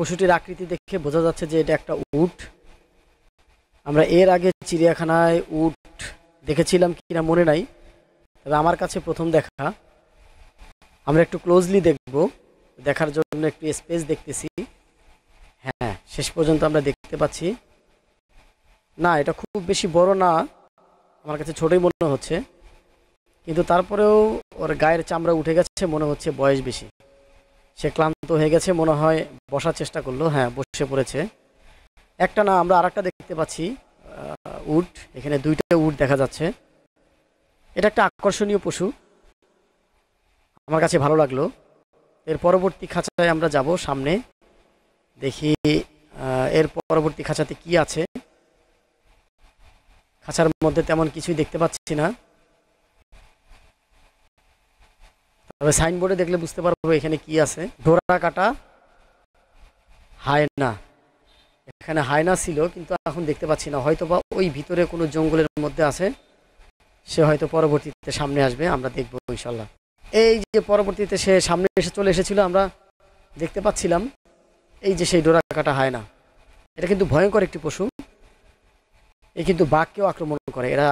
পশুটির আকৃতি দেখে বোঝা যাচ্ছে যে এটা একটা উট আমরা এর আগে চিড়িয়াখানায় উট দেখেছিলাম কিনা মনে নাই তবে আমার কাছে প্রথম দেখা আমরা একটু ক্লোজলি দেখব দেখার জন্য একটু স্পেস দেখতেছি হ্যাঁ শেষ পর্যন্ত আমরা দেখতে পাচ্ছি না এটা খুব বেশি বড় না আমার কাছে ছোটই মনে হচ্ছে কিন্তু তারপরেও ওর গায়ের চামড়া উঠে গেছে মনে হচ্ছে বয়স বেশি সে ক্লান্ত হয়ে গেছে মনে হয় বসার চেষ্টা করলো হ্যাঁ বসে পড়েছে একটা না আমরা আর দেখতে পাচ্ছি উট এখানে দুইটা উট দেখা যাচ্ছে এটা একটা আকর্ষণীয় পশু আমার কাছে ভালো লাগলো এর পরবর্তী খাঁচায় আমরা যাব সামনে দেখি এর পরবর্তী খাঁচাতে কি আছে খাঁচার মধ্যে তেমন কিছুই দেখতে পাচ্ছি না তবে সাইনবোর্ডে দেখলে বুঝতে পারবো এখানে কি আছে ডোরা কাটা হায়না এখানে হায়না ছিল কিন্তু এখন দেখতে পাচ্ছি না হয়তো বা ওই ভিতরে কোনো জঙ্গলের মধ্যে আছে সে হয়তো পরবর্তীতে সামনে আসবে আমরা দেখবো ইনশাল্লাহ এই যে পরবর্তীতে সে সামনে এসে চলে এসেছিল আমরা দেখতে পাচ্ছিলাম এই যে সেই ডোরা কাটা না এটা কিন্তু ভয়ঙ্কর একটি পশু এ কিন্তু বাঘকেও আক্রমণ করে এরা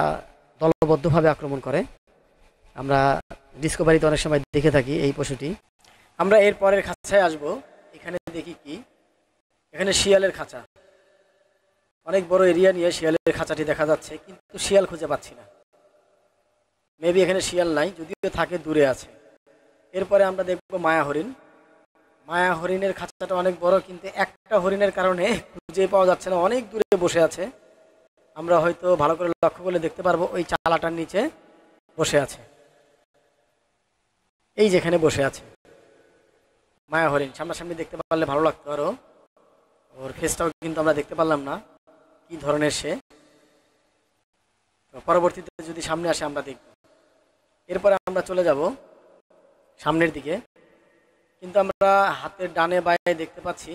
দলবদ্ধভাবে আক্রমণ করে আমরা ডিসকভারিতে অনেক সময় দেখে থাকি এই পশুটি আমরা এর পরের খাঁচায় আসব এখানে দেখি কি এখানে শিয়ালের খাঁচা অনেক বড় এরিয়া নিয়ে শিয়ালের খাঁচাটি দেখা যাচ্ছে কিন্তু শিয়াল খুঁজে পাচ্ছি না মেবি এখানে শিয়াল নাই যদিও থাকে দূরে আছে এরপরে আমরা দেখব মায়া হরিণ মায়া হরিণের খাঁচাটা অনেক বড় কিন্তু একটা হরিণের কারণে খুঁজে পাওয়া যাচ্ছে না অনেক দূরে বসে আছে আমরা হয়তো ভালো করে লক্ষ্য করলে দেখতে পারবো ওই চালাটার নিচে বসে আছে এই যেখানে বসে আছে মায়া হরিণ সামনাসামনি দেখতে পারলে ভালো লাগতো আরও ওর ফেসটাও কিন্তু আমরা দেখতে পারলাম না কি ধরনের সে পরবর্তীতে যদি সামনে আসে আমরা দেখব এরপরে আমরা চলে যাব সামনের দিকে কিন্তু আমরা হাতের ডানে বায়ে দেখতে পাচ্ছি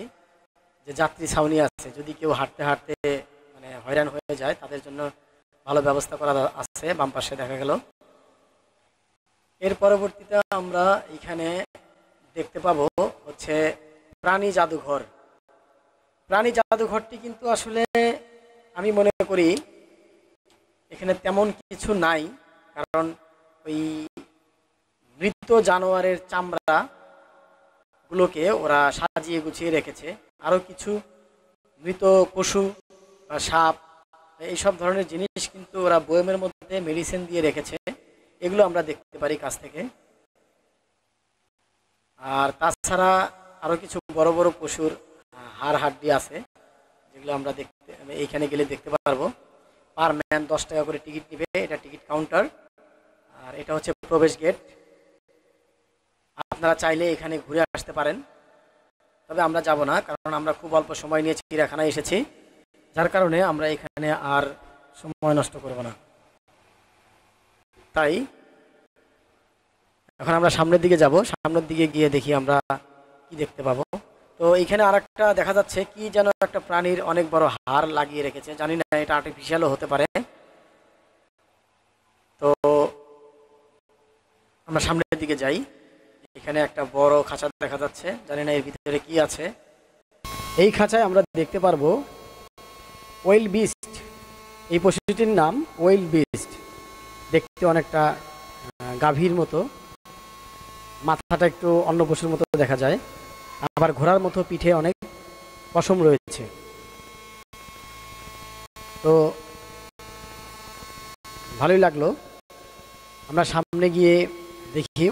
যে যাত্রী ছাউনি আছে যদি কেউ হাঁটতে হাঁটতে মানে হয়রান হয়ে যায় তাদের জন্য ভালো ব্যবস্থা করা আছে বাম পাশে দেখা গেল এর পরবর্তীতে আমরা এখানে দেখতে পাবো হচ্ছে প্রাণী জাদুঘর প্রাণী জাদুঘরটি কিন্তু আসলে আমি মনে করি এখানে তেমন কিছু নাই কারণ ওই মৃত জানোয়ারের চামড়া গুলোকে ওরা সাজিয়ে গুছিয়ে রেখেছে আরও কিছু মৃত পশু বা সাপ এইসব ধরনের জিনিস কিন্তু ওরা বয়মের মধ্যে মেডিসিন দিয়ে রেখেছে এগুলো আমরা দেখতে পারি কাছ থেকে আর তাছাড়া আরও কিছু বড় বড় পশুর হাড় হাড্ডি আছে যেগুলো আমরা দেখতে এইখানে গেলে দেখতে পারবো পার ম্যান দশ টাকা করে টিকিট নিবে এটা টিকিট কাউন্টার আর এটা হচ্ছে প্রবেশ গেট আপনারা চাইলে এখানে ঘুরে আসতে পারেন তবে আমরা যাব না কারণ আমরা খুব অল্প সময় নিয়ে চিড়িয়াখানায় এসেছি যার কারণে আমরা এখানে আর সময় নষ্ট করব না তাই এখন আমরা সামনের দিকে যাব সামনের দিকে গিয়ে দেখি আমরা কি দেখতে পাবো তো এখানে আর দেখা যাচ্ছে কি যেন একটা প্রাণীর অনেক বড় হার লাগিয়ে রেখেছে জানি না এটা আর্টিফিশিয়ালও হতে পারে তো আমরা সামনের দিকে যাই এখানে একটা বড় খাঁচা দেখা যাচ্ছে জানি না এর ভিতরে কি আছে এই খাঁচায় আমরা দেখতে পারবো ওয়েল বিস্ট এই পশুটির নাম ওয়েল বিস্ট দেখতে অনেকটা গাভীর মতো মাথাটা একটু অন্য পশুর মতো দেখা যায় আবার ঘোড়ার মতো পিঠে অনেক পশম রয়েছে তো ভালোই লাগলো আমরা সামনে গিয়ে দেখি